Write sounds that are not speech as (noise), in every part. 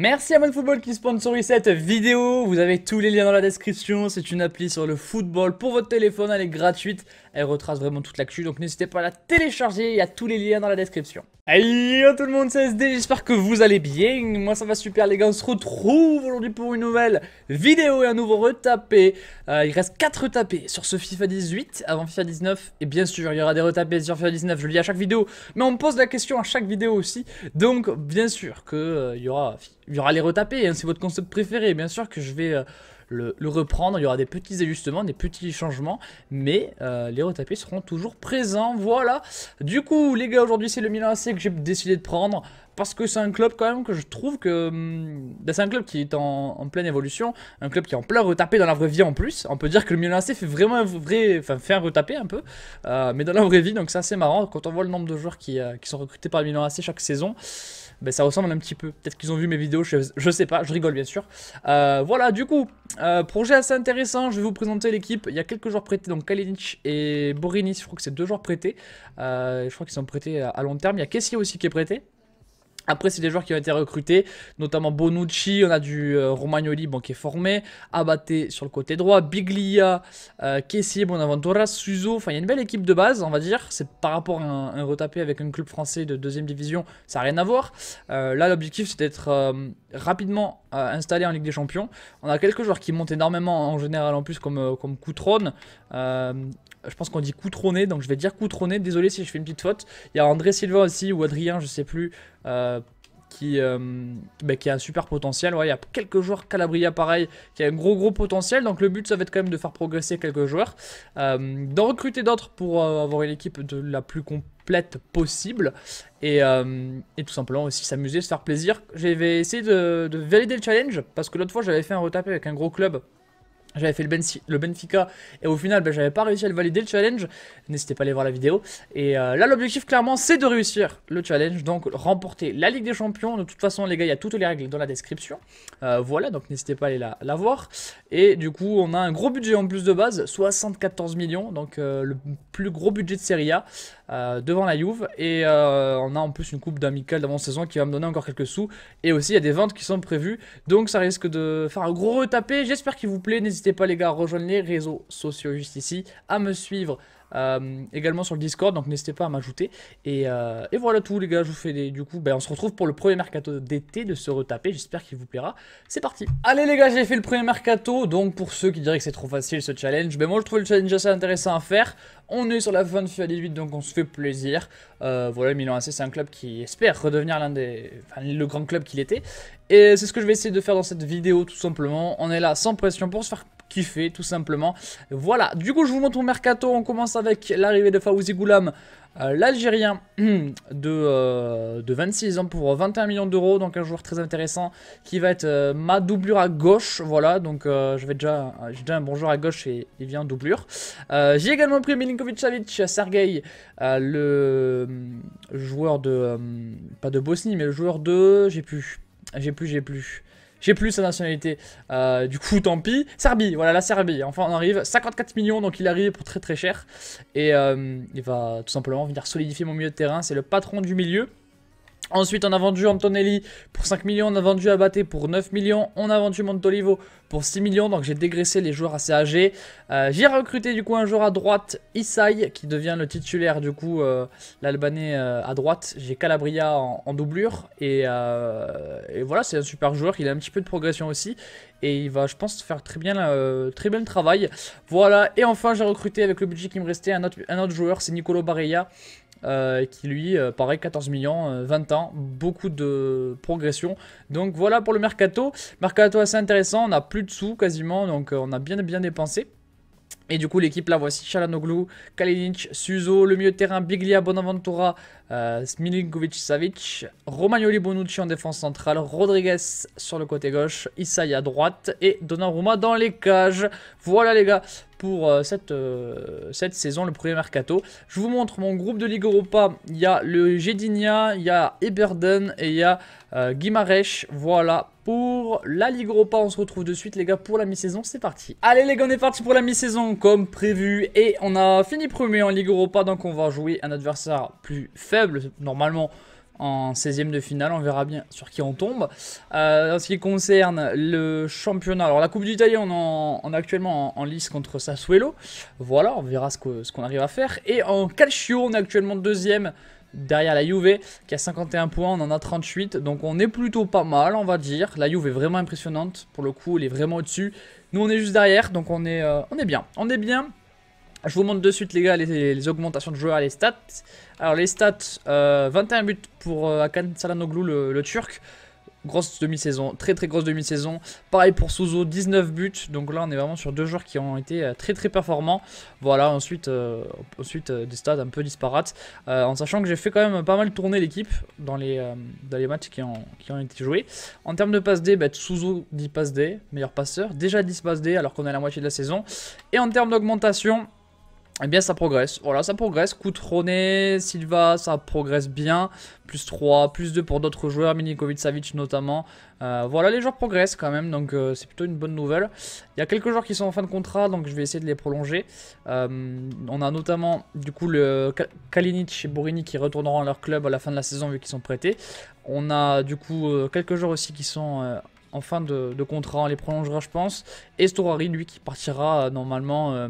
Merci à Football qui sponsorise cette vidéo. Vous avez tous les liens dans la description. C'est une appli sur le football pour votre téléphone. Elle est gratuite. Elle retrace vraiment toute l'actu, donc n'hésitez pas à la télécharger, il y a tous les liens dans la description. Hey tout le monde, c'est SD, j'espère que vous allez bien, moi ça va super les gars, on se retrouve aujourd'hui pour une nouvelle vidéo et un nouveau retapé. Euh, il reste 4 retapés sur ce FIFA 18 avant FIFA 19, et bien sûr il y aura des retapés sur FIFA 19, je le dis à chaque vidéo, mais on pose la question à chaque vidéo aussi, donc bien sûr qu'il euh, il y, aura, y aura les retapés, hein, c'est votre concept préféré, bien sûr que je vais... Euh, le, reprendre. Il y aura des petits ajustements, des petits changements, mais euh, les retapés seront toujours présents. Voilà. Du coup, les gars, aujourd'hui, c'est le Milan AC que j'ai décidé de prendre parce que c'est un club quand même que je trouve que hmm, bah, c'est un club qui est en, pleine évolution, un club qui est en plein retapé dans la vraie vie en plus. On peut dire que le Milan AC fait vraiment un vrai, enfin fait un retapé un peu, euh, mais dans la vraie vie, donc c'est assez marrant quand on voit le nombre de joueurs qui, euh, qui sont recrutés par le Milan AC chaque saison. Ben, ça ressemble un petit peu. Peut-être qu'ils ont vu mes vidéos, je, sais pas, je rigole bien sûr. Euh, voilà, du coup, euh, projet assez intéressant, je vais vous présenter l'équipe. Il y a quelques joueurs prêtés, donc Kalinic et Borinis, je crois que c'est deux joueurs prêtés. Euh, je crois qu'ils sont prêtés à, long terme. Il y a Kessier aussi qui est prêté, après, c'est des joueurs qui ont été recrutés, notamment Bonucci, on a du euh, Romagnoli qui est formé, Abate sur le côté droit, Biglia, euh, Bonaventura, Suzo, enfin il y a une belle équipe de base, on va dire, c'est par rapport à un, retapé avec un club français de deuxième division, ça n'a rien à voir. Euh, là, l'objectif c'est d'être euh, rapidement installé en Ligue des Champions. On a quelques joueurs qui montent énormément en général en plus comme, comme je pense qu'on dit Coutronné, donc je vais dire Coutronné, désolé si je fais une petite faute. Il y a André Silva aussi, ou Adrien, je ne sais plus, euh, qui, euh, bah, qui a un super potentiel. il y a quelques joueurs Calabria pareil qui a un gros gros potentiel. Donc le but ça va être quand même de faire progresser quelques joueurs, euh, d'en recruter d'autres pour avoir une équipe de la plus complète possible et, tout simplement aussi s'amuser, se faire plaisir. J'avais essayé de, de valider le challenge parce que l'autre fois j'avais fait un retapé avec un gros club j'avais fait le, Benfica et au final, ben, j'avais pas réussi à le valider le challenge. N'hésitez pas à aller voir la vidéo. Et euh, là, l'objectif clairement, c'est de réussir le challenge, donc remporter la Ligue des Champions. De toute façon, les gars, il y a toutes les règles dans la description. Euh, voilà, donc n'hésitez pas à aller la, voir. Et du coup, on a un gros budget en plus de base, 74 millions, donc euh, le plus gros budget de Serie A. Euh, devant la Juve. Et euh, on a en plus une coupe d'amical d'avant-saison qui va me donner encore quelques sous. Et aussi, il y a des ventes qui sont prévues. Donc ça risque de faire un gros retapé. J'espère qu'il vous plaît. N'hésitez pas les gars à rejoindre les réseaux sociaux juste ici, à me suivre euh, également sur le Discord, donc n'hésitez pas à m'ajouter. Et, euh, voilà tout les gars, je vous fais du coup, ben, on se retrouve pour le premier mercato d'été de se retaper, j'espère qu'il vous plaira. C'est parti Allez les gars, j'ai fait le premier mercato, donc pour ceux qui diraient que c'est trop facile ce challenge, ben moi je trouve le challenge assez intéressant à faire. On est sur la fin de FIFA 18, donc on se fait plaisir. Euh, voilà, Milan AC, c'est un club qui espère redevenir l'un des, enfin, le grand club qu'il était. Et c'est ce que je vais essayer de faire dans cette vidéo, tout simplement. On est là sans pression pour se faire Kiffé tout simplement. Voilà, du coup je vous montre mon mercato, on commence avec l'arrivée de Faouzi Goulam, euh, l'Algérien (clears throat) de, 26 euh, ans pour 21 millions d'euros, donc un joueur très intéressant qui va être euh, ma doublure à gauche, voilà, donc je vais déjà, j'ai déjà un bon joueur à gauche et il vient en doublure. j'ai également pris Milinkovic-Savic, Sergei, le joueur de, pas de Bosnie, mais le joueur de, j'ai plus, j'ai plus, j'ai plus. J'ai plus sa nationalité. Euh, du coup, tant pis. Serbie, voilà la Serbie. Enfin, on arrive. 54 millions, donc il arrive pour très très cher. Et euh, il va tout simplement venir solidifier mon milieu de terrain. C'est le patron du milieu. Ensuite, on a vendu Antonelli pour 5 millions, on a vendu Abate pour 9 millions, on a vendu Montolivo pour 6 millions, donc j'ai dégraissé les joueurs assez âgés. Euh, j'ai recruté du coup un joueur à droite, Isai, qui devient le titulaire du coup, euh, l'Albanais euh, à droite. J'ai Calabria en, doublure, et, voilà, c'est un super joueur, il a un petit peu de progression aussi, et il va, je pense, faire très bien, très bien le travail. Voilà, et enfin j'ai recruté avec le budget qui me restait un autre, un autre joueur, c'est Nicolo Barella. Euh, qui lui, euh, paraît 14 millions, 20 euh, ans, beaucoup de progression. Donc voilà pour le mercato. Mercato assez intéressant, on n'a plus de sous quasiment, donc on a bien bien dépensé. Et du coup l'équipe là voici Chalanoglu, Kalinic, Suzo, le milieu de terrain Biglia, Bonaventura, euh, Smilinkovic-Savic, Romagnoli Bonucci en défense centrale, Rodriguez sur le côté gauche, Isai à droite et Donnarumma dans les cages. Voilà les gars pour euh, cette, euh, cette saison, le premier mercato. Je vous montre mon groupe de Ligue Europa. Il y a le Gedinia, il y a Eberden et il y a Guimarães. Voilà pour la Ligue Europa. On se retrouve de suite, les gars, pour la mi-saison. C'est parti. Allez, les gars, on est parti pour la mi-saison comme prévu. Et on a fini premier en Ligue Europa. Donc, on va jouer un adversaire plus faible normalement en 16e de finale, on verra bien sur qui on tombe. Euh, en ce qui concerne le championnat, alors la Coupe d'Italie, on, en, est actuellement en, lice contre Sassuelo Voilà, on verra ce qu'on arrive à faire. Et en Calcio, on est actuellement deuxième derrière la Juve qui a 51 points, on en a 38. Donc on est plutôt pas mal, on va dire. La Juve est vraiment impressionnante pour le coup, elle est vraiment au-dessus. Nous, on est juste derrière, donc on est, euh, on est bien. On est bien. Je vous montre de suite les gars les, augmentations de joueurs et les stats. Alors les stats, 21 euh, buts pour euh, Akan Salanoglu le, turc. Grosse demi-saison, très très grosse demi-saison. Pareil pour Souzo, 19 buts. Donc là on est vraiment sur deux joueurs qui ont été euh, très très performants. Voilà, ensuite, ensuite des stats un peu disparates. en sachant que j'ai fait quand même pas mal tourner l'équipe dans, les matchs qui ont, été joués. En termes de passe D, bah, Souzo 10 passe D, meilleur passeur. Déjà 10 passe D alors qu'on est à la moitié de la saison. Et en termes d'augmentation eh bien ça progresse, voilà ça progresse, Coutroné, Silva ça progresse bien, plus 3, plus 2 pour d'autres joueurs, Milinkovic, Savic notamment, euh, voilà les joueurs progressent quand même donc euh, c'est plutôt une bonne nouvelle. Il y a quelques joueurs qui sont en fin de contrat donc je vais essayer de les prolonger, euh, on a notamment du coup le Kalinic et Borini qui retourneront à leur club à la fin de la saison vu qu'ils sont prêtés, on a du coup quelques joueurs aussi qui sont en fin de, de, contrat, on les prolongera je pense, et Storari lui qui partira normalement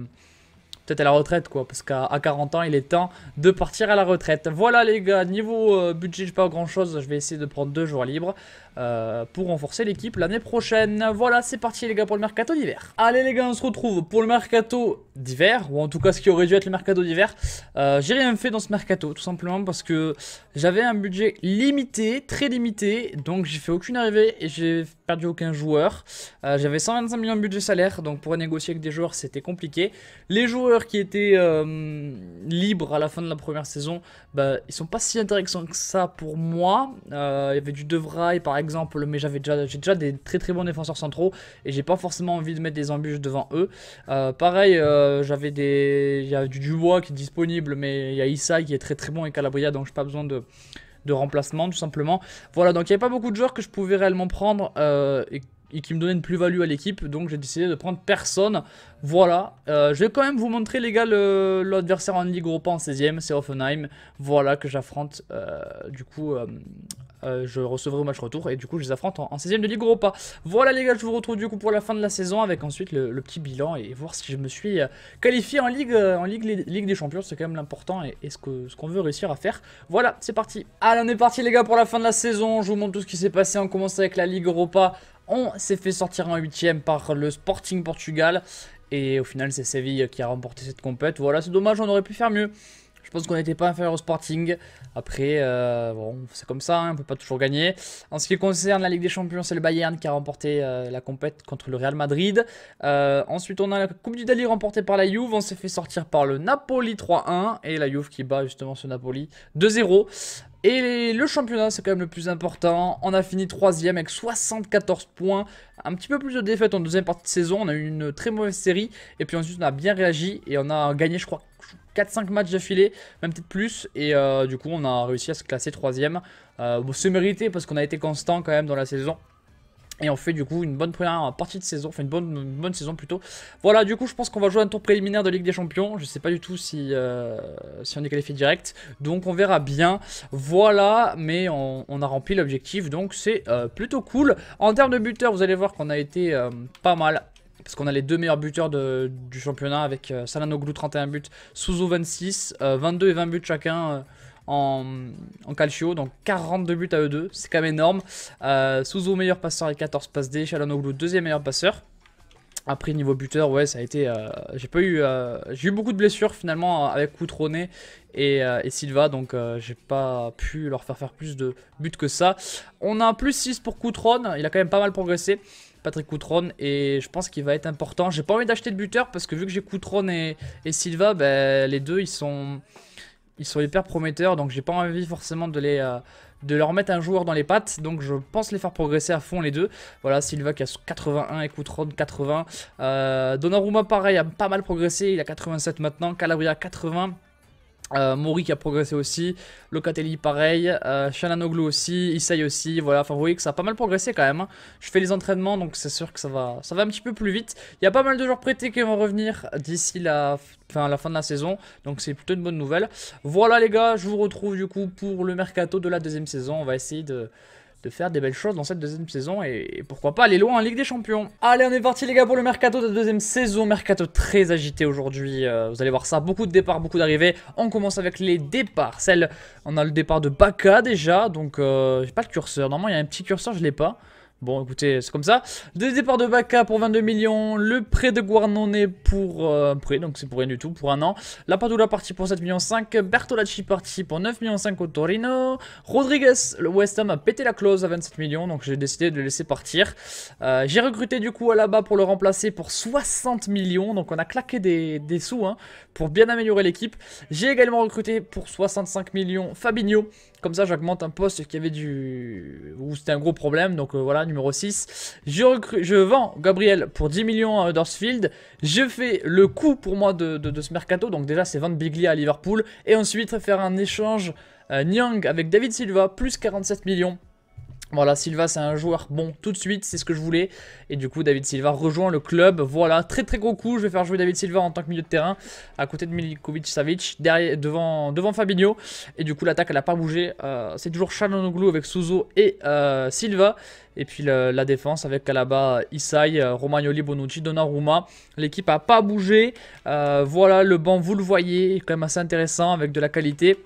peut-être à la retraite, quoi. Parce qu'à 40 ans, il est temps de partir à la retraite. Voilà, les gars, niveau euh, budget, pas grand chose. Je vais essayer de prendre deux jours libres. Euh, pour renforcer l'équipe l'année prochaine. Voilà, c'est parti les gars pour le mercato d'hiver. Allez les gars, on se retrouve pour le mercato d'hiver, ou en tout cas ce qui aurait dû être le mercato d'hiver. Euh, j'ai rien fait dans ce mercato, tout simplement parce que j'avais un budget limité, très limité, donc j'ai fait aucune arrivée et j'ai perdu aucun joueur. Euh, j'avais 125 millions de budget salaire, donc pour négocier avec des joueurs c'était compliqué. Les joueurs qui étaient libres à la fin de la première saison, bah, ils sont pas si intéressants que ça pour moi. Il y avait du De par exemple mais j'avais déjà, j'ai déjà des très très bons défenseurs centraux et j'ai pas forcément envie de mettre des embûches devant eux. Euh, pareil, euh, j'avais des, du Dubois qui est disponible, mais il y a Issa qui est très très bon et Calabria, donc j'ai pas besoin de de remplacement tout simplement. Voilà, donc il n'y avait pas beaucoup de joueurs que je pouvais réellement prendre euh, et, qui me donnaient une plus-value à l'équipe, donc j'ai décidé de prendre personne. Voilà, je vais quand même vous montrer les gars l'adversaire en Ligue Europa en 16ème, c'est Offenheim Voilà que j'affronte du coup euh, je recevrai au match retour et du coup je les affronte en, 16ème de Ligue Europa. Voilà les gars, je vous retrouve du coup pour la fin de la saison avec ensuite le, petit bilan et voir si je me suis euh, qualifié en Ligue, euh, en Ligue, des Champions, c'est quand même l'important et, ce qu'on ce veut réussir à faire. Voilà, c'est parti. Allez, on est parti les gars pour la fin de la saison, je vous montre tout ce qui s'est passé, on commence avec la Ligue Europa. On s'est fait sortir en 8ème par le Sporting Portugal et au final c'est Séville qui a remporté cette compète. Voilà, c'est dommage, on aurait pu faire mieux. Je pense qu'on n'était pas inférieur au Sporting. Après, euh, bon, c'est comme ça, hein, on ne peut pas toujours gagner. En ce qui concerne la Ligue des Champions, c'est le Bayern qui a remporté euh, la compète contre le Real Madrid. Euh, ensuite, on a la Coupe du Dali remportée par la Juve. On s'est fait sortir par le Napoli 3-1. Et la Juve qui bat justement ce Napoli 2-0. Et le championnat, c'est quand même le plus important. On a fini 3ème avec 74 points. Un petit peu plus de défaites en deuxième partie de saison. On a eu une très mauvaise série. Et puis ensuite, on a bien réagi. Et on a gagné, je crois, 4-5 matchs d'affilée, même peut-être plus. Et euh, du coup, on a réussi à se classer 3ème. Euh, bon, c'est mérité parce qu'on a été constant quand même dans la saison. Et on fait du coup une bonne première partie de saison, enfin une bonne, bonne saison plutôt. Voilà, du coup je pense qu'on va jouer un tour préliminaire de Ligue des Champions. Je sais pas du tout si, euh, si on est qualifié direct, donc on verra bien. Voilà, mais on, a rempli l'objectif, donc c'est euh, plutôt cool. En termes de buteurs, vous allez voir qu'on a été euh, pas mal. Parce qu'on a les deux meilleurs buteurs du championnat avec Salanoglu 31 buts, Suzu 26, 22 et 20 buts chacun en, calcio, donc 42 buts à eux deux, c'est quand même énorme. Euh, meilleur passeur Et 14 passes D, Chalanoglu deuxième meilleur passeur. Après niveau buteur, ouais, ça a été, euh, j'ai pas eu, euh, j'ai eu beaucoup de blessures finalement avec coutrone euh, et, Silva, donc j'ai pas pu leur faire faire plus de buts que ça. On a un plus 6 pour Coutron, il a quand même pas mal progressé, Patrick Coutron, et je pense qu'il va être important. J'ai pas envie d'acheter de buteur parce que vu que j'ai Coutron et, et Silva, ben, les deux ils sont ils sont hyper prometteurs, donc j'ai pas envie forcément de les... Euh, de leur mettre un joueur dans les pattes, donc je pense les faire progresser à fond les deux. Voilà, Silva qui a 81, Coutron 80, euh, Donnarumma pareil, a pas mal progressé, il a 87 maintenant, Calabria 80, euh, Mori qui a progressé aussi, Locatelli pareil, euh, aussi, Issei aussi, voilà, enfin vous voyez que ça a pas mal progressé quand même. Hein. Je fais les entraînements donc c'est sûr que ça va, ça va un petit peu plus vite. Il y a pas mal de joueurs prêtés qui vont revenir d'ici la, Enfin la fin de la saison, donc c'est plutôt une bonne nouvelle. Voilà les gars, je vous retrouve du coup pour le mercato de la deuxième saison, on va essayer de de faire des belles choses dans cette deuxième saison et, pourquoi pas aller loin en Ligue des Champions. Allez, on est parti les gars pour le mercato de la deuxième saison. Mercato très agité aujourd'hui, euh, vous allez voir ça. Beaucoup de départs, beaucoup d'arrivées. On commence avec les départs. Celle, on a le départ de Baka déjà, donc euh, j'ai pas le curseur. Normalement, il y a un petit curseur, je l'ai pas. Bon, écoutez, c'est comme ça. Des départ de Baca pour 22 millions. Le prêt de Guarnone pour euh, prêt, donc c'est pour rien du tout, pour un an. La Padula partie pour 7,5 millions Bertolacci parti pour 9,5 millions au Torino. Rodriguez, le West Ham a pété la clause à 27 millions, donc j'ai décidé de le laisser partir. Euh, j'ai recruté du coup là-bas pour le remplacer pour 60 millions, donc on a claqué des, sous hein, pour bien améliorer l'équipe. J'ai également recruté pour 65 millions Fabinho, comme ça, j'augmente un poste qui avait du... où c'était un gros problème. Donc euh, voilà, numéro 6. Je, je vends Gabriel pour 10 millions à euh, Huddersfield Je fais le coup pour moi de, ce mercato. Donc déjà, c'est vendre Biglia à Liverpool. Et ensuite, faire un échange euh, Niang avec David Silva, plus 47 millions. Voilà, Silva, c'est un joueur bon tout de suite, c'est ce que je voulais. Et du coup, David Silva rejoint le club. Voilà, très très gros coup. Je vais faire jouer David Silva en tant que milieu de terrain à côté de Milikovic-Savic, devant, devant Fabinho. Et du coup, l'attaque, elle a pas bougé. Euh, c'est toujours Chalonoglu avec Souzo et euh, Silva. Et puis la défense avec Kalaba, Isai, euh, Romagnoli, Bonucci, Donnarumma. L'équipe n'a pas bougé. voilà, le banc, vous le voyez, quand même assez intéressant avec de la qualité.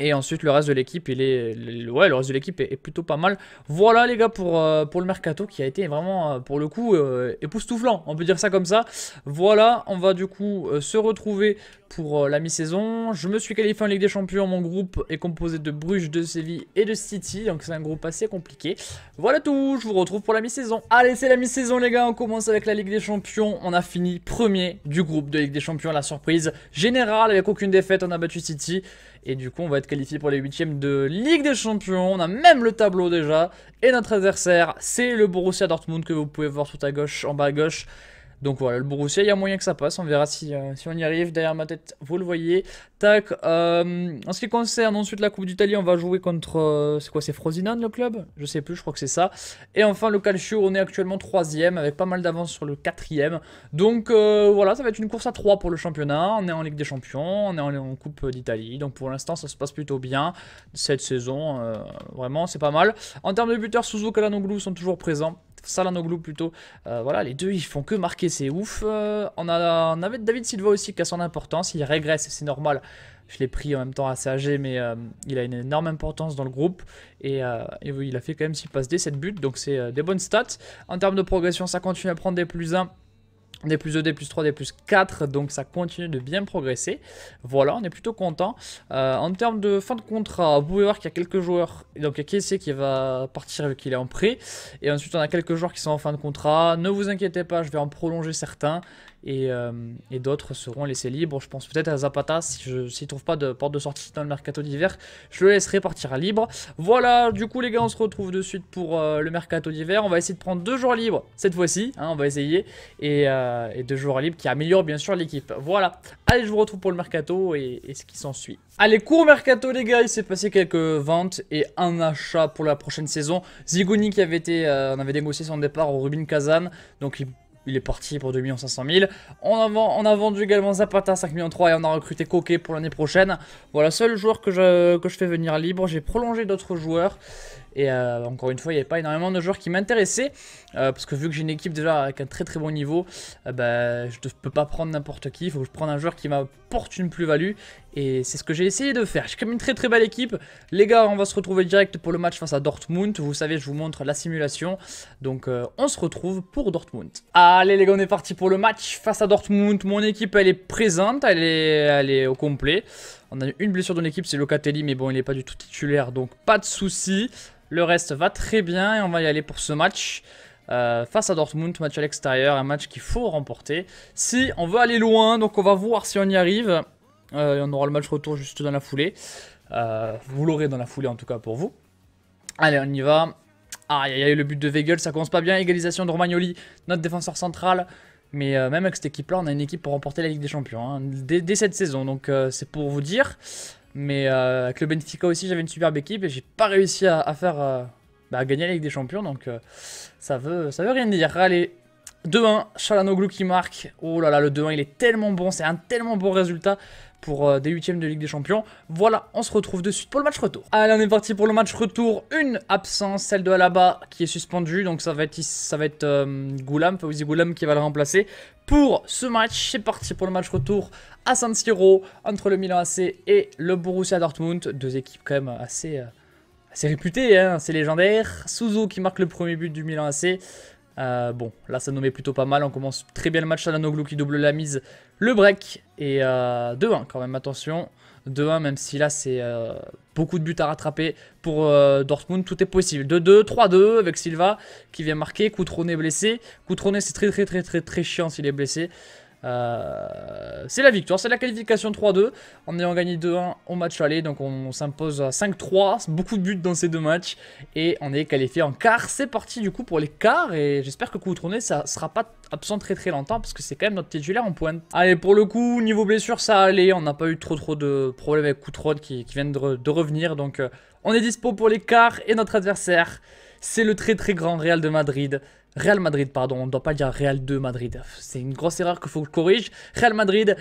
Et ensuite, le reste de l'équipe, il est, ouais, le reste de l'équipe est, plutôt pas mal. Voilà, les gars, pour, euh, pour le mercato qui a été vraiment, euh, pour le coup, euh, époustouflant. On peut dire ça comme ça. Voilà, on va du coup se retrouver pour euh, la mi-saison. Je me suis qualifié en Ligue des Champions. Mon groupe est composé de Bruges, de Séville et de City. Donc c'est un groupe assez compliqué. Voilà tout. Je vous retrouve pour la mi-saison. Allez, c'est la mi-saison les gars. On commence avec la Ligue des Champions. On a fini premier du groupe de Ligue des Champions. La surprise générale avec aucune défaite. On a battu City. Et du coup, on va être qualifié pour les huitièmes de Ligue des Champions. On a même le tableau déjà. Et notre adversaire, c'est le Borussia Dortmund que vous pouvez voir tout à gauche, en bas à gauche. Donc voilà, le Borussia, il y a moyen que ça passe. On verra si, euh, si on y arrive. Derrière ma tête, vous le voyez. Tac. Euh, en ce qui concerne ensuite la Coupe d'Italie, on va jouer contre... Euh, c'est quoi C'est Frosinone le club Je sais plus, je crois que c'est ça. Et enfin, le Calcio, on est actuellement 3ème avec pas mal d'avance sur le 4ème. Donc voilà, ça va être une course à 3 pour le championnat. On est en Ligue des Champions, on est en, Coupe d'Italie. Donc pour l'instant, ça se passe plutôt bien cette saison. vraiment, c'est pas mal. En termes de buteurs, Suzuka et sont toujours présents. Salanoglu plutôt. Euh, voilà, les deux, ils font que marquer, c'est ouf. Euh, on, a, avait David Silva aussi qui a son importance, il régresse c'est normal. Je l'ai pris en même temps assez âgé, mais euh, il a une énorme importance dans le groupe. Et, oui, il a fait quand même S'il passe D, 7 buts, donc c'est des bonnes stats. En termes de progression, ça continue à prendre des plus 1. D plus 2, des plus 3, des plus 4, donc ça continue de bien progresser. Voilà, on est plutôt content. Euh, en termes de fin de contrat, vous pouvez voir qu'il y a quelques joueurs, donc il y a Kessé qui va partir vu qu'il est en prêt, et ensuite on a quelques joueurs qui sont en fin de contrat. Ne vous inquiétez pas, je vais en prolonger certains, euh, et, d'autres seront laissés libres. Je pense peut-être à Zapata, si je ne trouve pas de porte de sortie dans le mercato d'hiver, je le laisserai partir libre. Voilà, du coup les gars, on se retrouve de suite pour euh, le mercato d'hiver. On va essayer de prendre deux jours libres cette fois-ci, hein, on va essayer, et, euh, deux jours libres qui améliorent bien sûr l'équipe. Voilà, allez, je vous retrouve pour le mercato et, ce qui s'ensuit. Allez, court mercato les gars, il s'est passé quelques ventes et un achat pour la prochaine saison. Zigoni qui avait été, on avait négocié son départ au Rubin Kazan, donc il il est parti pour 2 500 000. On a, vendu également Zapata 5 millions 3 et on a recruté Coquet pour l'année prochaine. Voilà, seul joueur que je, que je fais venir libre. J'ai prolongé d'autres joueurs. Et euh, encore une fois, il n'y avait pas énormément de joueurs qui m'intéressaient. Euh, parce que vu que j'ai une équipe déjà avec un très très bon niveau, euh, bah, je ne peux pas prendre n'importe qui. Il faut que je prenne un joueur qui m'apporte une plus-value. Et c'est ce que j'ai essayé de faire. J'ai quand même une très très belle équipe. Les gars, on va se retrouver direct pour le match face à Dortmund. Vous savez, je vous montre la simulation. Donc on se retrouve pour Dortmund. Allez les gars, on est parti pour le match face à Dortmund. Mon équipe, elle est présente. Elle est, elle est au complet. On a une blessure dans l'équipe, c'est Locatelli, mais bon, il n'est pas du tout titulaire, donc pas de souci. Le reste va très bien et on va y aller pour ce match. Euh, face à Dortmund, match à l'extérieur, un match qu'il faut remporter. Si on veut aller loin, donc on va voir si on y arrive. Euh, on aura le match retour juste dans la foulée. Euh, vous l'aurez dans la foulée en tout cas pour vous. Allez, on y va. Ah, il y a eu le but de Weigel, ça commence pas bien. Égalisation de Romagnoli, notre défenseur central. Mais euh, même avec cette équipe-là, on a une équipe pour remporter la Ligue des Champions, hein, dès, cette saison. Donc euh, c'est pour vous dire. Mais euh, avec le Benfica aussi, j'avais une superbe équipe et j'ai pas réussi à, faire bah, à gagner la Ligue des Champions. Donc ça, veut, ça veut rien dire. Allez, 2-1, Chalanoglu qui marque. Oh là là, le 2-1, il est tellement bon. C'est un tellement bon résultat pour des euh, des huitièmes de Ligue des Champions. Voilà, on se retrouve de suite pour le match retour. Allez, on est parti pour le match retour. Une absence, celle de Alaba qui est suspendue. Donc ça va être, ça va être euh, Goulam, Fawzi Goulam qui va le remplacer. Pour ce match, c'est parti pour le match retour à San Siro entre le Milan AC et le Borussia Dortmund. Deux équipes quand même assez... Euh, assez réputées, hein, c'est légendaire. Suzu qui marque le premier but du Milan AC. Euh, bon, là ça met plutôt pas mal. On commence très bien le match à Noglu qui double la mise. Le break et 2-1 euh, quand même, attention. 2-1 même si là c'est euh, beaucoup de buts à rattraper pour Dortmund. Tout est possible. 2-2, 3-2 avec Silva qui vient marquer. Coutronnet blessé. Coutronnet c'est très très très très très chiant s'il est blessé. Euh, c'est la victoire, c'est la qualification 3-2 en ayant gagné 2-1 au match aller. Donc on, s'impose à 5-3, beaucoup de buts dans ces deux matchs et on est qualifié en quart. C'est parti du coup pour les quarts et j'espère que Coutronnet ça sera pas absent très très longtemps parce que c'est quand même notre titulaire en pointe. Allez pour le coup niveau blessure ça allait, on n'a pas eu trop trop de problèmes avec Coutron qui, qui vient de, revenir donc euh, on est dispo pour les quarts et notre adversaire c'est le très très grand Real de Madrid. Real Madrid, pardon, on ne doit pas dire Real 2 Madrid. C'est une grosse erreur qu'il faut que je corrige. Real Madrid,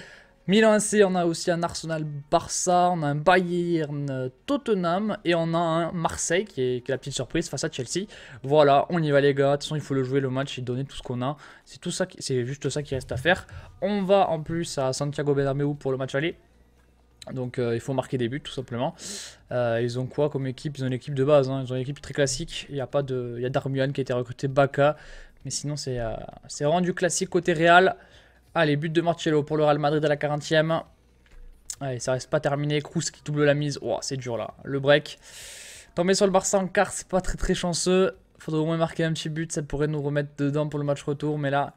Milan AC, on a aussi un Arsenal Barça, on a un Bayern euh, Tottenham et on a un Marseille qui est, qui est, la petite surprise face à Chelsea. Voilà, on y va les gars, de toute façon il faut le jouer le match et donner tout ce qu'on a. C'est tout ça, c'est juste ça qui reste à faire. On va en plus à Santiago Bernabéu pour le match aller. Donc euh, il faut marquer des buts tout simplement. Euh, ils ont quoi comme équipe Ils ont une équipe de base, hein. ils ont une équipe très classique. Il y a pas de, qui a été recruté, Baka, mais sinon c'est euh, c'est vraiment du classique côté Real. Allez, but de Marcello pour le Real Madrid à la 40e. Allez, ça reste pas terminé. Cruz qui double la mise. Oh, c'est dur là. Le break. Tomber sur le Barça en quart, c'est pas très très chanceux. Faudrait au moins marquer un petit but, ça pourrait nous remettre dedans pour le match retour, mais là,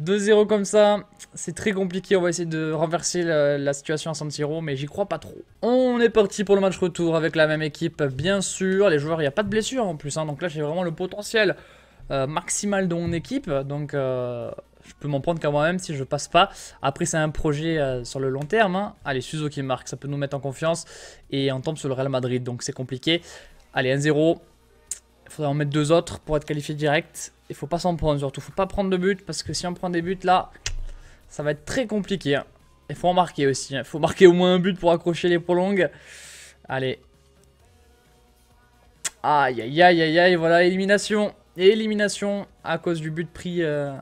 2-0 comme ça, c'est très compliqué. On va essayer de renverser la, situation à San Siro, mais j'y crois pas trop. On est parti pour le match retour avec la même équipe, bien sûr. Les joueurs, il n'y a pas de blessure en plus. Hein. donc là, j'ai vraiment le potentiel euh, maximal de mon équipe. Donc euh, je peux m'en prendre qu'à moi-même si je passe pas. Après, c'est un projet euh, sur le long terme. Hein. Allez, Suzo qui marque, ça peut nous mettre en confiance. Et on tombe sur le Real Madrid, donc c'est compliqué. Allez, 1-0. Il faudrait en mettre deux autres pour être qualifié direct. Il faut pas s'en prendre surtout. Faut pas prendre de but parce que si on prend des buts là, ça va être très compliqué. Il hein. faut en marquer aussi. Il hein. faut marquer au moins un but pour accrocher les prolongues. Allez. Aïe aïe aïe aïe aïe. Voilà, élimination. Élimination à cause du but pris. Euh,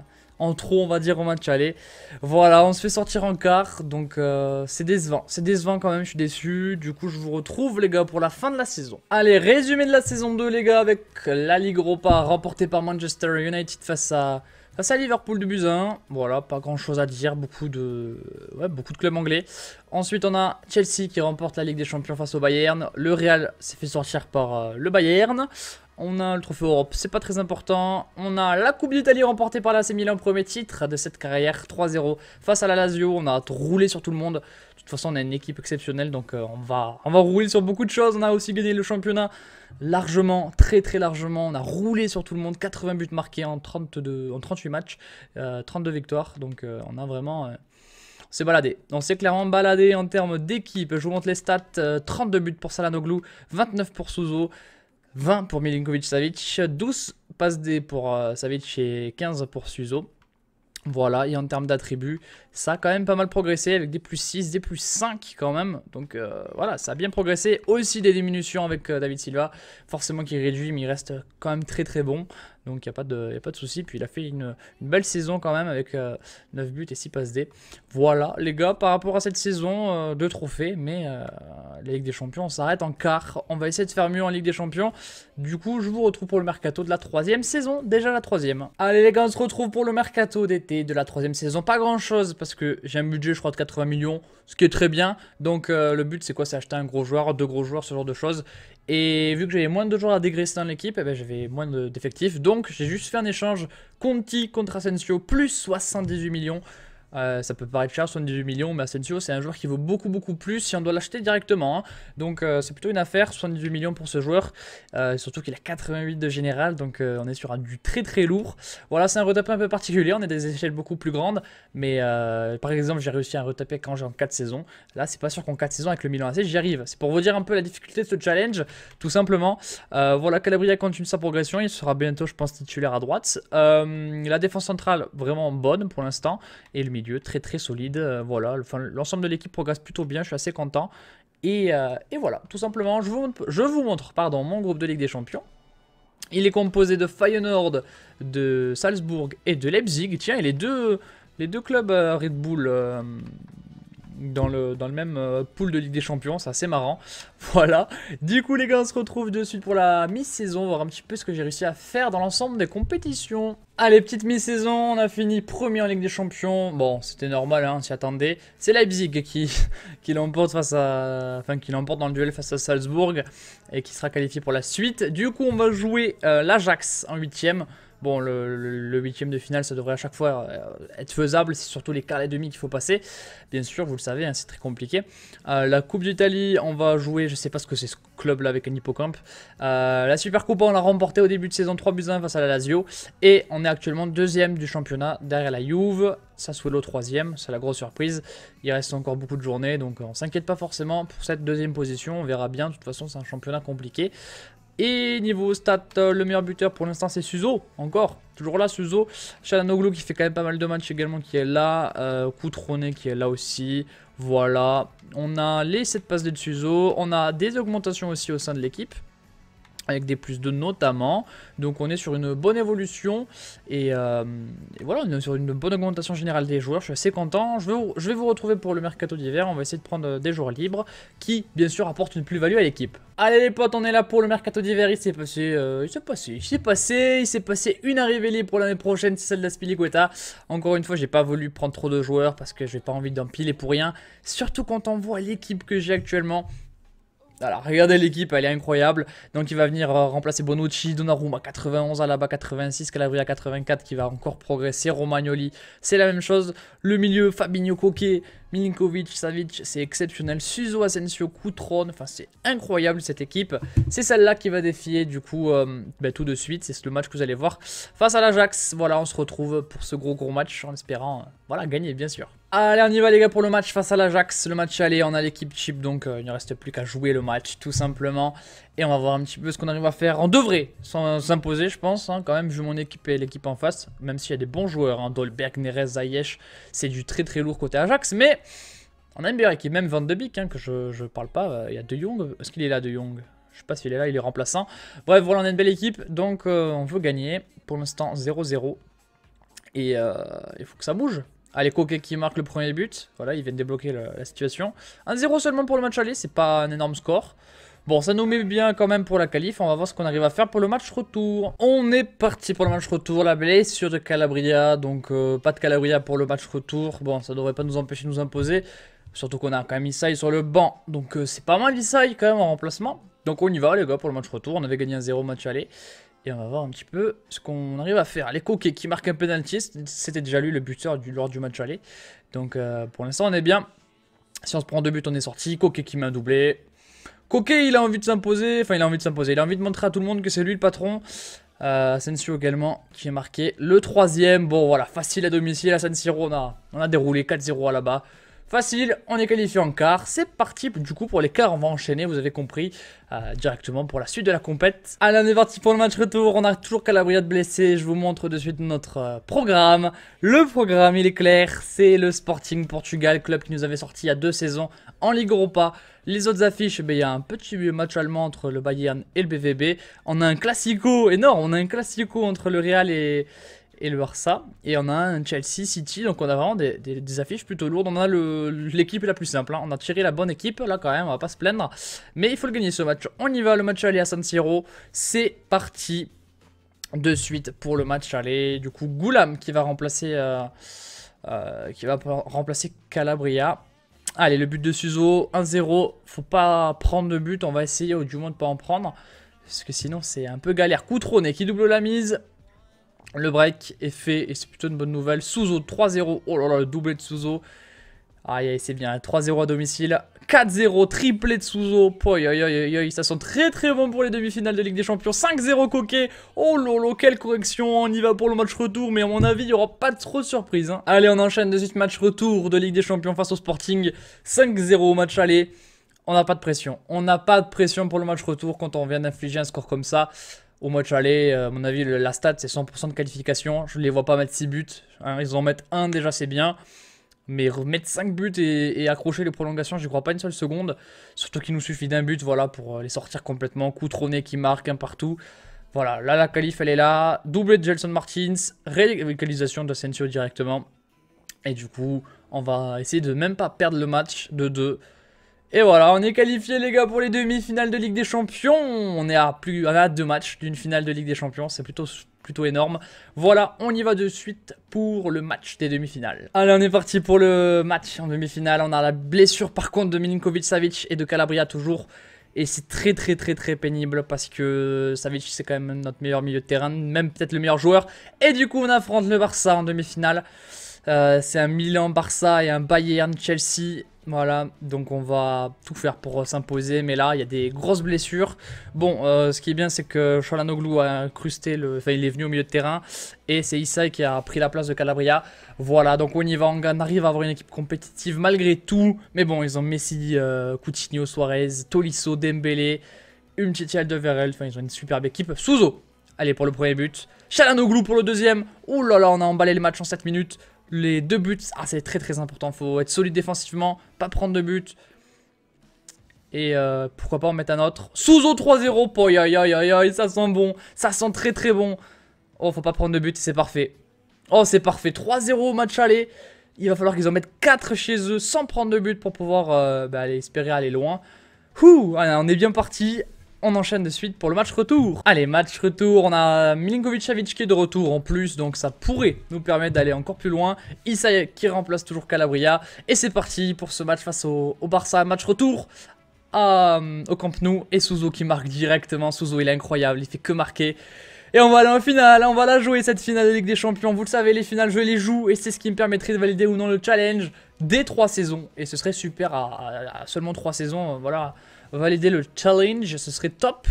en trop, on va dire, au match aller. Voilà, on se fait sortir en quart, donc euh, c'est décevant. C'est décevant quand même, je suis déçu. Du coup, je vous retrouve, les gars, pour la fin de la saison. Allez, résumé de la saison 2, les gars, avec la Ligue Europa remportée par Manchester United face à... Face à Liverpool de buzin voilà, pas grand chose à dire, beaucoup de, beaucoup de clubs anglais. Ensuite, on a Chelsea qui remporte la Ligue des Champions face au Bayern. Le Real s'est fait sortir par euh, le Bayern. On a le trophée Europe, c'est pas très important. On a la Coupe d'Italie remportée par la l'AC en premier titre de cette carrière, 3-0 face à la Lazio. On a roulé sur tout le monde. De toute façon, on a une équipe exceptionnelle, donc euh, on, va, on va rouler sur beaucoup de choses. On a aussi gagné le championnat largement, très très largement. On a roulé sur tout le monde, 80 buts marqués en, 32, en 38 matchs, 32 euh, victoires. Donc euh, on a vraiment... s'est baladé. On s'est clairement baladé en termes d'équipe. Je vous montre les stats. 32 buts pour Salanoglou, 29 pour Souzo. 20 pour Milinkovic-Savic, 12 passe D pour euh, Savic et 15 pour Suzo. Voilà, et en termes d'attributs, ça a quand même pas mal progressé avec des plus 6, des plus 5 quand même. Donc euh, voilà, ça a bien progressé. Aussi des diminutions avec euh, David Silva, forcément qui réduit, mais il reste quand même très très bon. Donc il n'y a pas de, pas de souci. Puis il a fait une, belle saison quand même avec 9 euh, buts et 6 passes D. Voilà les gars, par rapport à cette saison, de euh, deux trophées, mais euh, la Ligue des Champions, on s'arrête en quart. On va essayer de faire mieux en Ligue des Champions. Du coup, je vous retrouve pour le mercato de la troisième saison, déjà la troisième. Allez les gars, on se retrouve pour le mercato d'été de la troisième saison. Pas grand chose parce que j'ai un budget, je crois, de 80 millions, ce qui est très bien. Donc le but, c'est quoi C'est acheter un gros joueur, deux gros joueurs, ce genre de choses. Et vu que j'avais moins de joueurs à dégraisser dans l'équipe, eh ben, j'avais moins d'effectifs. donc j'ai juste fait un échange Conti contre Asensio, plus 78 millions. Euh, ça peut paraître cher, 78 millions, mais Asensio, c'est un joueur qui vaut beaucoup, beaucoup plus si on doit l'acheter directement. Hein. Donc, euh, c'est plutôt une affaire, 78 millions pour ce joueur. Euh, surtout qu'il a 88 de général, donc on est sur un du très, très lourd. Voilà, c'est un retapé un peu particulier, on est des échelles beaucoup plus grandes. Mais par exemple, j'ai réussi à un quand j'ai en 4 saisons. Là, c'est pas sûr qu'en 4 saisons, avec le Milan AC, j'y arrive. C'est pour vous dire un peu la difficulté de ce challenge, tout simplement. voilà, Calabria continue sa progression, il sera bientôt, je pense, titulaire à droite. la défense centrale, vraiment bonne pour l'instant, et le milieu très très solide. Euh, voilà, enfin, l'ensemble de l'équipe progresse plutôt bien, je suis assez content. Et, euh, et voilà, tout simplement, je vous, montre, je vous montre pardon, mon groupe de Ligue des Champions. Il est composé de Feyenoord, de Salzbourg et de Leipzig. Tiens, et les deux, les deux clubs euh, Red Bull dans le, dans le même euh, pool de Ligue des Champions, c'est assez marrant. (laughs) Voilà, du coup les gars, on se retrouve de suite pour la mi-saison, voir un petit peu ce que j'ai réussi à faire dans l'ensemble des compétitions. Allez, petite mi-saison, on a fini premier en Ligue des Champions. Bon, c'était normal, hein, s'y attendait. C'est Leipzig qui, (laughs) qui l'emporte face à, enfin, qui l'emporte dans le duel face à Salzbourg et qui sera qualifié pour la suite. Du coup, on va jouer euh, l'Ajax en huitième. Bon, le, huitième de finale, ça devrait à chaque fois euh, être faisable. C'est surtout les quarts et demi qu'il faut passer. Bien sûr, vous le savez, hein, c'est très compliqué. Euh, la Coupe d'Italie, on va jouer, je sais pas ce que c'est ce club-là avec un hippocampe. Euh, la Super Coupe, on l'a remporté au début de saison 3 buts 1 face à la Lazio. Et on est actuellement deuxième du championnat derrière la Juve. Sassuolo troisième, c'est la grosse surprise. Il reste encore beaucoup de journées, donc on s'inquiète pas forcément pour cette deuxième position. On verra bien, de toute façon c'est un championnat compliqué. Et niveau stats, euh, le meilleur buteur pour l'instant c'est Suzo, encore, toujours là Suzo. Chalanoglu qui fait quand même pas mal de matchs également qui est là, euh, qui est là aussi, voilà. On a les 7 passes de Suzo, on a des augmentations aussi au sein de l'équipe avec des plus 2 notamment. Donc on est sur une bonne évolution euh, et, voilà, on est sur une bonne augmentation générale des joueurs. Je suis assez content. Je, je vais vous retrouver pour le mercato d'hiver. On va essayer de prendre euh, des joueurs libres qui, bien sûr, apportent une plus-value à l'équipe. Allez les potes, on est là pour le mercato d'hiver. Il s'est passé, euh, il s'est passé, il s'est passé, il s'est passé une arrivée libre pour l'année prochaine, c'est celle de la Encore une fois, j'ai pas voulu prendre trop de joueurs parce que j'ai pas envie d'empiler pour rien. Surtout quand on voit l'équipe que j'ai actuellement. Alors regardez l'équipe, elle est incroyable. Donc il va venir euh, remplacer Bonucci, Donnarumma 91, Alaba 86, Calabria 84 qui va encore progresser, Romagnoli, c'est la même chose. Le milieu, Fabinho Koke, Milinkovic, Savic, c'est exceptionnel. Suzo, Asensio, Coutron, enfin c'est incroyable cette équipe. C'est celle-là qui va défier du coup euh, ben, tout de suite, c'est le match que vous allez voir face à l'Ajax. Voilà, on se retrouve pour ce gros gros match en espérant euh, voilà, gagner bien sûr. Allez, on y va les gars pour le match face à l'Ajax. Le match aller, on a l'équipe chip, donc euh, il ne reste plus qu'à jouer le match, tout simplement. Et on va voir un petit peu ce qu'on arrive à faire. On devrait s'imposer, je pense, hein, quand même, vu mon équipe et l'équipe en face. Même s'il y a des bons joueurs, hein, Dolberg, Neres, Zayesh, c'est du très très lourd côté Ajax. Mais on a une meilleure équipe, même Van de Beek, hein, que je ne parle pas. Euh, il y a De Jong, est-ce qu'il est là De Jong je ne sais pas s'il est là, il est remplaçant. Bref, voilà, on a une belle équipe, donc euh, on veut gagner. Pour l'instant, 0-0. Et il faut que ça bouge. Allez, Koke qui marque le premier but. Voilà, ils viennent débloquer la, situation. 1-0 seulement pour le match aller, c'est pas un énorme score. Bon, ça nous met bien quand même pour la qualif. On va voir ce qu'on arrive à faire pour le match retour. On est parti pour le match retour. La blessure de Calabria. Donc, euh, pas de Calabria pour le match retour. Bon, ça devrait pas nous empêcher de nous imposer. Surtout qu'on a quand même Isai sur le banc. Donc, euh, c'est pas mal Isai quand même en remplacement. Donc, on y va, les gars, pour le match retour. On avait gagné un 0 match aller. Et on va voir un petit peu ce qu'on arrive à faire. les coquet qui marque un penalty, c'était déjà lui le buteur du, lors du match aller. Donc euh, pour l'instant on est bien. Si on se prend deux buts, on est sorti. Coquet qui met un doublé. Coquet, il a envie de s'imposer. Enfin, il a envie de s'imposer. Il a envie de montrer à tout le monde que c'est lui le patron. Euh, également qui est marqué. Le troisième, bon voilà, facile à domicile à San Siro. On a, on a déroulé 4-0 là-bas. Facile, on est qualifié en quart. C'est parti du coup pour les quarts. On va enchaîner, vous avez compris, euh, directement pour la suite de la compète. Allez, on est parti pour le match retour. On a toujours Calabria de blessé. Je vous montre de suite notre euh, programme. Le programme, il est clair, c'est le Sporting Portugal, club qui nous avait sorti il y a deux saisons en Ligue Europa. Les autres affiches, eh ben, il y a un petit match allemand entre le Bayern et le BVB. On a un classico énorme, on a un classico entre le Real et, et le Barça. Et on a un Chelsea City, donc on a vraiment des, affiches plutôt lourdes. On a l'équipe la plus simple, hein. on a tiré la bonne équipe, là quand même, on va pas se plaindre. Mais il faut le gagner ce match. On y va, le match aller à San Siro, c'est parti de suite pour le match aller. Du coup, Goulam qui va remplacer, euh, euh, qui va remplacer Calabria. Allez, le but de Suzo, 1-0. Faut pas prendre de but, on va essayer au du moins de pas en prendre. Parce que sinon, c'est un peu galère. Coutrone qui double la mise. Le break est fait et c'est plutôt une bonne nouvelle. Souzo 3-0. Oh là là, le doublé de Souzo. Aïe, aïe, c'est bien. 3-0 à domicile. 4-0, triplé de Souzo. Poi, ça sent très très bon pour les demi-finales de Ligue des Champions. 5-0 coquet. Oh là, quelle correction. On y va pour le match retour, mais à mon avis, il n'y aura pas trop de surprises. Hein. Allez, on enchaîne de suite match retour de Ligue des Champions face au Sporting. 5-0 au match aller. On n'a pas de pression. On n'a pas de pression pour le match retour quand on vient d'infliger un score comme ça au match aller. Euh, à mon avis, la stat, c'est 100% de qualification. Je ne les vois pas mettre 6 buts. Hein. ils en mettent un déjà, c'est bien. Mais remettre 5 buts et, accrocher les prolongations, je crois pas une seule seconde. Surtout qu'il nous suffit d'un but voilà, pour euh, les sortir complètement. Coup qui marque, un hein, partout. Voilà, là la qualif elle est là. Doublé de Jelson Martins, de d'Asensio directement. Et du coup, on va essayer de même pas perdre le match de 2. Et voilà, on est qualifié les gars pour les demi-finales de Ligue des Champions. On est à plus, on deux matchs d'une finale de Ligue des Champions, c'est plutôt plutôt énorme. Voilà, on y va de suite pour le match des demi-finales. Allez, on est parti pour le match en demi-finale. On a la blessure par contre de Milinkovic-Savic et de Calabria toujours. Et c'est très très très très pénible parce que Savic c'est quand même notre meilleur milieu de terrain, même peut-être le meilleur joueur. Et du coup on affronte le Barça en demi-finale. Euh, c'est un Milan-Barça et un Bayern-Chelsea voilà, donc on va tout faire pour euh, s'imposer, mais là, il y a des grosses blessures. Bon, euh, ce qui est bien, c'est que Shalanoglou a incrusté, le... enfin, il est venu au milieu de terrain, et c'est Issaï qui a pris la place de Calabria. Voilà, donc on y va, on arrive à avoir une équipe compétitive malgré tout, mais bon, ils ont Messi, euh, Coutinho, Suarez, Tolisso, Dembélé, une petite de Verel, enfin, ils ont une superbe équipe. Souzo, allez pour le premier but, Chalanoglu pour le deuxième, Ouh là là, on a emballé le match en 7 minutes, les deux buts, ah, c'est très très important. Faut être solide défensivement, pas prendre de buts. Et euh, pourquoi pas en mettre un autre. sous au 3-0. ça sent bon. Ça sent très très bon. Oh, faut pas prendre de but, c'est parfait. Oh, c'est parfait. 3-0 match aller. Il va falloir qu'ils en mettent 4 chez eux sans prendre de but pour pouvoir euh, bah, espérer aller loin. Ouh, ah, on est bien parti on enchaîne de suite pour le match retour. Allez, match retour, on a Milinkovic Savic qui est de retour en plus, donc ça pourrait nous permettre d'aller encore plus loin. Issa qui remplace toujours Calabria. Et c'est parti pour ce match face au, Barça, match retour euh, au Camp Nou. Et Suzo qui marque directement, Suzo, il est incroyable, il fait que marquer. Et on va aller en finale, on va la jouer cette finale de Ligue des Champions. Vous le savez, les finales, je les joue et c'est ce qui me permettrait de valider ou non le challenge des trois saisons. Et ce serait super à, seulement trois saisons, euh, voilà valider le challenge, ce serait top.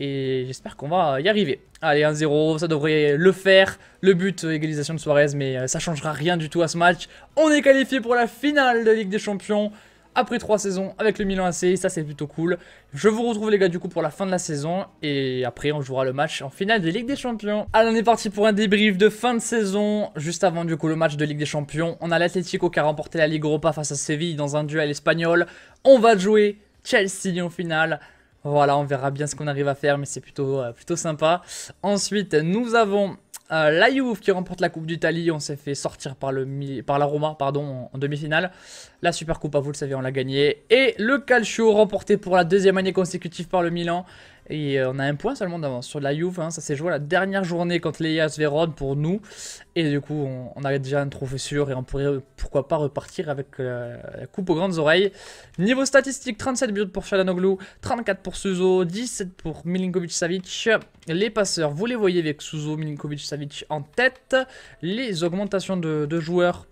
Et j'espère qu'on va y arriver. Allez, 1-0, ça devrait le faire. Le but, euh, égalisation de Suarez, mais euh, ça changera rien du tout à ce match. On est qualifié pour la finale de Ligue des Champions après 3 saisons avec le Milan AC, ça c'est plutôt cool. Je vous retrouve les gars du coup pour la fin de la saison et après on jouera le match en finale de Ligue des Champions. Allez on est parti pour un débrief de fin de saison, juste avant du coup le match de Ligue des Champions. On a l'Atlético qui a remporté la Ligue Europa face à Séville dans un duel espagnol. On va jouer Chelsea en finale. Voilà, on verra bien ce qu'on arrive à faire, mais c'est plutôt, euh, plutôt sympa. Ensuite, nous avons euh, la Juve qui remporte la Coupe d'Italie. On s'est fait sortir par, le, par la Roma pardon, en, demi-finale. La Super Coupe, vous le savez, on l'a gagnée. Et le Calcio remporté pour la deuxième année consécutive par le Milan. Et euh, on a un point seulement d'avance sur la Juve. Hein. ça s'est joué la dernière journée contre l'EAS Vérone pour nous. Et du coup, on, on avait déjà un trophée sûr et on pourrait pourquoi pas repartir avec euh, la coupe aux grandes oreilles. Niveau statistique, 37 buts pour Chalanoglu, 34 pour Suzo, 17 pour Milinkovic-Savic. Les passeurs, vous les voyez avec Suzo, Milinkovic-Savic en tête. Les augmentations de joueurs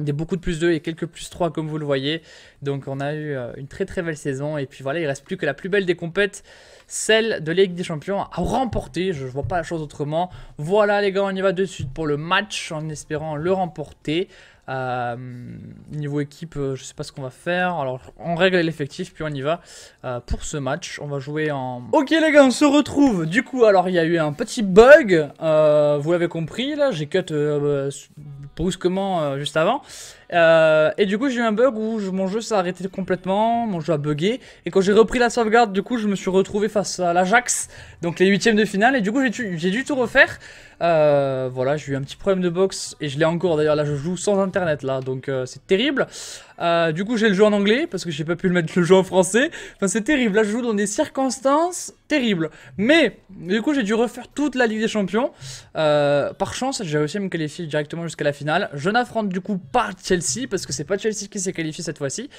des beaucoup de plus 2 et quelques plus 3 comme vous le voyez. Donc on a eu euh, une très très belle saison et puis voilà, il reste plus que la plus belle des compètes, celle de Ligue des Champions à remporter, je vois pas la chose autrement. Voilà les gars, on y va de suite pour le match en espérant le remporter. Euh, niveau équipe, euh, je sais pas ce qu'on va faire. Alors, on règle l'effectif, puis on y va euh, pour ce match. On va jouer en... Ok les gars, on se retrouve. Du coup, alors, il y a eu un petit bug. vous l'avez compris, là, j'ai cut brusquement juste avant. Euh, et du coup, j'ai eu un bug où mon jeu s'est arrêté complètement, mon jeu a bugué. Et quand j'ai repris la sauvegarde, du coup, je me suis retrouvé face à l'Ajax, donc les huitièmes de finale. Et du coup, j'ai dû tout refaire. Euh, voilà, j'ai eu un petit problème de boxe et je l'ai encore. D'ailleurs, là, je joue sans internet, là, donc euh, c'est terrible. Euh, du coup, j'ai le jeu en anglais parce que j'ai pas pu le mettre le jeu en français. Enfin, c'est terrible. Là, je joue dans des circonstances terribles. Mais du coup, j'ai dû refaire toute la Ligue des Champions. Euh, par chance, j'ai réussi à me qualifier directement jusqu'à la finale. Je n'affronte du coup pas Chelsea parce que c'est pas Chelsea qui s'est qualifié cette fois-ci.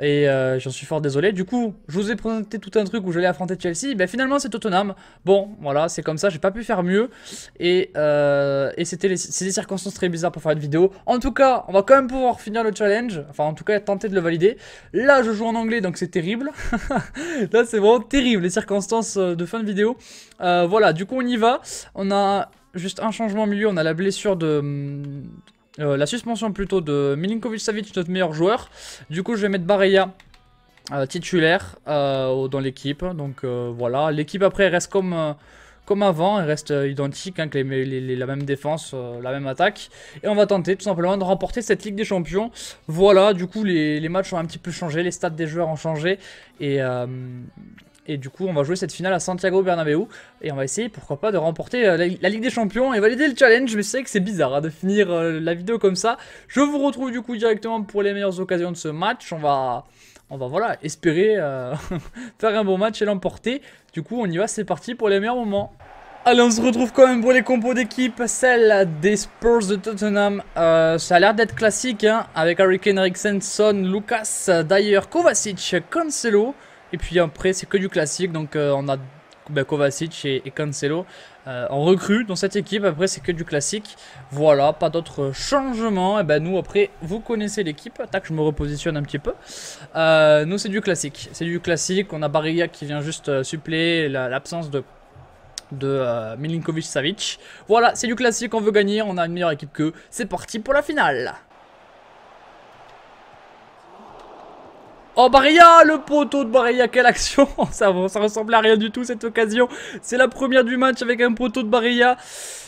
Et euh, j'en suis fort désolé. Du coup, je vous ai présenté tout un truc où j'allais affronter Chelsea. Ben, finalement, c'est autonome. Bon, voilà, c'est comme ça. J'ai pas pu faire mieux. Et, euh, et c'était des circonstances très bizarres pour faire une vidéo. En tout cas, on va quand même pouvoir finir le challenge. Enfin, en tout cas, tenter de le valider. Là, je joue en anglais, donc c'est terrible. (laughs) Là, c'est vraiment terrible, les circonstances euh, de fin de vidéo. voilà, du coup, on y va. On a juste un changement au milieu. On a la blessure de... Hum, euh, la suspension plutôt de Milinkovic-Savic, notre meilleur joueur. Du coup, je vais mettre Barella euh, titulaire euh, dans l'équipe. Donc voilà, l'équipe après reste comme, comme avant, elle reste identique, hein, la même défense, la même attaque. Et on va tenter tout simplement de remporter cette Ligue des Champions. Voilà, du coup, les, matchs ont un petit peu changé, les stats des joueurs ont changé. Et et du coup, on va jouer cette finale à Santiago Bernabeu. Et on va essayer, pourquoi pas, de remporter euh, la, Ligue des Champions et valider le challenge. Mais c'est vrai que c'est bizarre hein, de finir euh, la vidéo comme ça. Je vous retrouve du coup directement pour les meilleures occasions de ce match. On va on va voilà espérer euh, (laughs) faire un bon match et l'emporter. Du coup, on y va, c'est parti pour les meilleurs moments. Allez, on se retrouve quand même pour les compos d'équipe, celle des Spurs de Tottenham. ça a l'air d'être classique, hein, avec Harry Kane, Eriksen, Lucas, d'ailleurs Kovacic, Cancelo. Et puis après, c'est que du classique. Donc euh, on a ben, Kovacic et, Cancelo en euh, recrue dans cette équipe. Après, c'est que du classique. Voilà, pas d'autres changements. Et ben nous, après, vous connaissez l'équipe. Tac, je me repositionne un petit peu. Euh, nous, c'est du classique. C'est du classique. On a Barilla qui vient juste suppléer l'absence de de Milinkovic-Savic. Voilà, c'est du classique, on veut gagner, on a une meilleure équipe qu'eux. C'est parti pour la finale Oh Barilla, le poteau de Barilla, quelle action (laughs) ça, ressemble à rien du tout cette occasion. C'est la première du match avec un poteau de Barilla.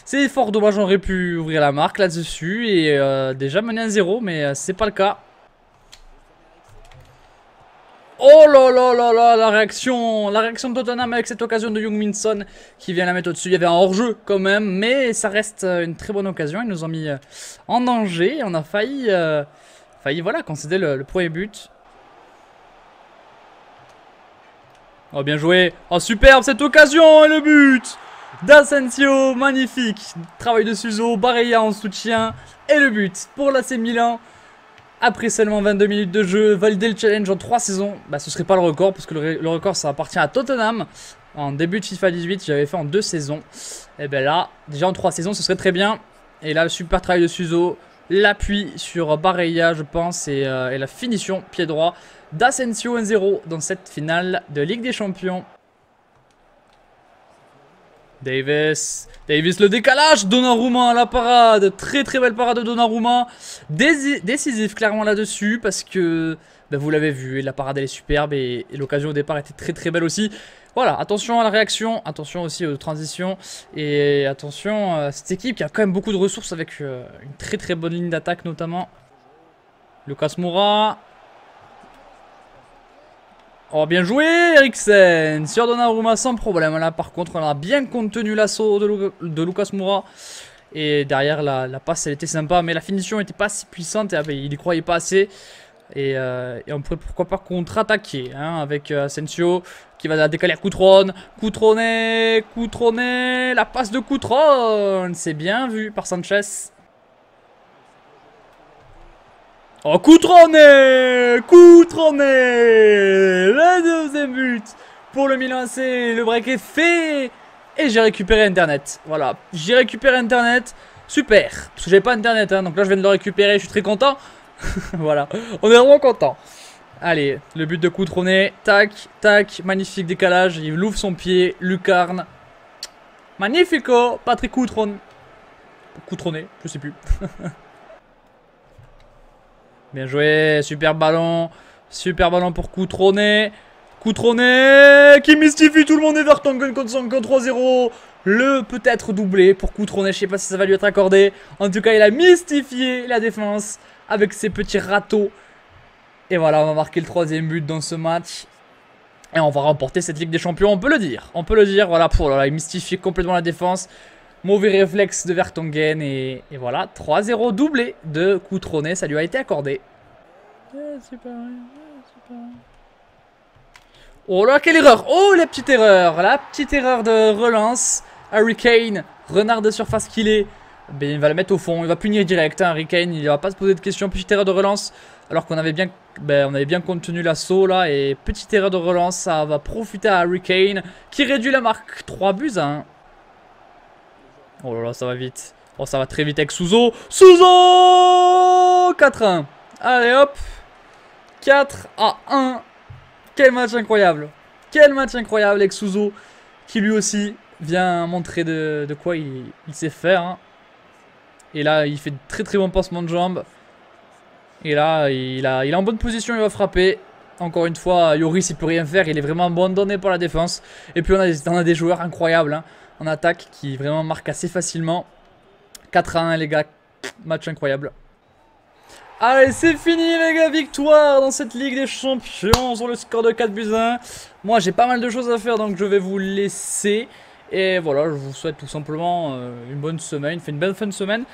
C'est fort dommage, j'aurais pu ouvrir la marque là-dessus et euh, déjà mener un zéro, mais euh, c'est pas le cas. Oh là là là là, la réaction, la réaction de Tottenham avec cette occasion de Young Minson qui vient la mettre au-dessus. Il y avait un hors-jeu quand même, mais ça reste euh, une très bonne occasion. Ils nous ont mis en danger. On a failli, failli voilà, concéder le, le premier but. Oh, bien joué. Oh, superbe cette occasion et le but D'Asensio, magnifique. Travail de Suzo, Barreia en soutien. Et le but pour l'AC Milan. Après seulement 22 minutes de jeu, valider le challenge en 3 saisons. Bah, ce serait pas le record, parce que le, record, ça appartient à Tottenham. En début de FIFA 18, j'avais fait en 2 saisons. Et eh ben là, déjà en 3 saisons, ce serait très bien. Et là, super travail de Suzo. L'appui sur Barreia, je pense, euh, et la finition pied droit. D'Ascensio 1-0 dans cette finale de Ligue des Champions. Davis, Davis le décalage, Donnarumma à la parade, très très belle parade de Donnarumma, décisif clairement là-dessus parce que ben, vous l'avez vu, la parade elle est superbe et, et l'occasion au départ était très très belle aussi. Voilà, attention à la réaction, attention aussi aux transitions et attention à cette équipe qui a quand même beaucoup de ressources avec euh, une très très bonne ligne d'attaque notamment. Lucas Moura, Oh bien joué Eriksen Sur Donnarumma sans problème là par contre on a bien contenu l'assaut de, Lucas Moura et derrière la, passe elle était sympa mais la finition n'était pas si puissante et ah, il y croyait pas assez et, euh, on pourrait pourquoi pas contre-attaquer hein, avec euh, Asensio qui va décaler Coutron Coutronnet Coutronnet La passe de Coutron C'est bien vu par Sanchez Oh, coutronné Coutronnet Le deuxième but pour le Milan AC. Le break est fait. Et j'ai récupéré Internet. Voilà, j'ai récupéré Internet. Super. Parce que j'avais pas Internet, hein, donc là je viens de le récupérer. Je suis très content. (laughs) voilà, on est vraiment content. Allez, le but de Coutronnet. Tac, tac, magnifique décalage. Il ouvre son pied, lucarne. Magnifico, Patrick Coutron. Coutronné, je sais plus. (laughs) Bien joué, super ballon. Super ballon pour Coutronnet. Coutronnet qui mystifie tout le monde. Everton contre 3-0. Le peut-être doublé pour Coutronnet. Je sais pas si ça va lui être accordé. En tout cas, il a mystifié la défense avec ses petits râteaux. Et voilà, on va marquer le troisième but dans ce match. Et on va remporter cette Ligue des Champions, on peut le dire. On peut le dire, voilà, pour là, il mystifie complètement la défense. Mauvais réflexe de Vertongen et, voilà, 3-0 doublé de Coutronnet, ça lui a été accordé. Eh, eh, oh là, quelle erreur Oh, la petite erreur La petite erreur de relance. Harry Kane, renard de surface qu'il est. Ben, il va le mettre au fond, il va punir direct. Hein, Harry Kane, il va pas se poser de questions. Petite erreur de relance, alors qu'on avait bien, ben, avait bien contenu l'assaut là. Et petite erreur de relance, ça va profiter à Harry Kane, qui réduit la marque 3 buts Oh là là, ça va vite. Oh, ça va très vite avec Souzo. Souzo 4-1. Allez, hop. 4 à 1. Quel match incroyable. Quel match incroyable avec Souzo qui lui aussi vient montrer de, quoi il, sait faire. Hein. Et là, il fait de très très bon pansements de jambe. Et là, il, a, il est en bonne position, il va frapper. Encore une fois, Yoris, il peut rien faire. Il est vraiment abandonné par la défense. Et puis, on a, on a des joueurs incroyables. Hein attaque qui vraiment marque assez facilement. 4 à 1 les gars, match incroyable. Allez, c'est fini les gars, victoire dans cette Ligue des Champions sur le score de 4 buts 1. Moi, j'ai pas mal de choses à faire, donc je vais vous laisser. Et voilà, je vous souhaite tout simplement euh, une bonne semaine, fait une belle fin de semaine.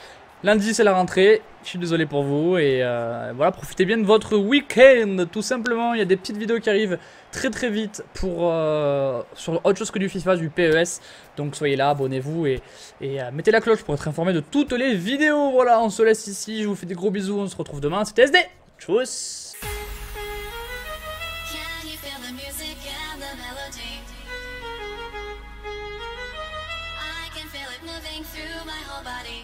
Lundi, c'est la rentrée. Je suis désolé pour vous. Et euh, voilà, profitez bien de votre week-end, tout simplement. Il y a des petites vidéos qui arrivent très très vite pour euh, sur autre chose que du FIFA, du PES. Donc soyez là, abonnez-vous et, euh, mettez la cloche pour être informé de toutes les vidéos. Voilà, on se laisse ici. Je vous fais des gros bisous. On se retrouve demain. C'était SD. Tchuss